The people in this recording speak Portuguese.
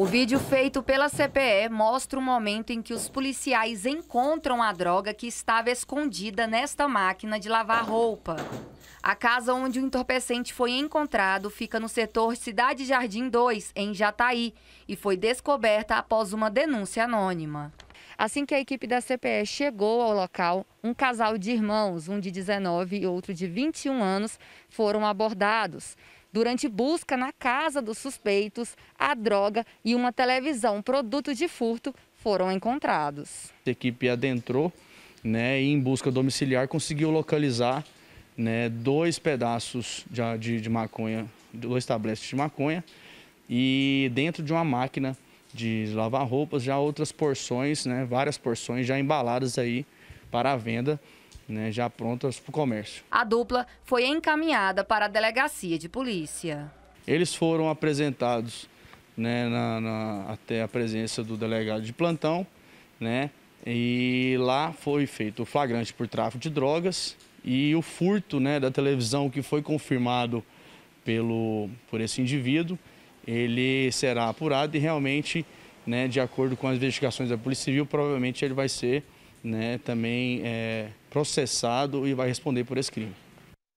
O vídeo feito pela CPE mostra o momento em que os policiais encontram a droga que estava escondida nesta máquina de lavar roupa. A casa onde o entorpecente foi encontrado fica no setor Cidade Jardim 2, em Jataí, e foi descoberta após uma denúncia anônima. Assim que a equipe da CPE chegou ao local, um casal de irmãos, um de 19 e outro de 21 anos, foram abordados. Durante busca na casa dos suspeitos, a droga e uma televisão produto de furto foram encontrados. A equipe adentrou né, e em busca domiciliar conseguiu localizar né, dois pedaços de, de, de maconha, dois tabletes de maconha e dentro de uma máquina de lavar roupas já outras porções, né, várias porções já embaladas aí para a venda né, já prontas para o comércio. A dupla foi encaminhada para a delegacia de polícia. Eles foram apresentados né, na, na, até a presença do delegado de plantão, né, e lá foi feito o flagrante por tráfico de drogas e o furto né, da televisão que foi confirmado pelo, por esse indivíduo, ele será apurado e realmente, né, de acordo com as investigações da Polícia Civil, provavelmente ele vai ser né, também é, processado e vai responder por esse crime.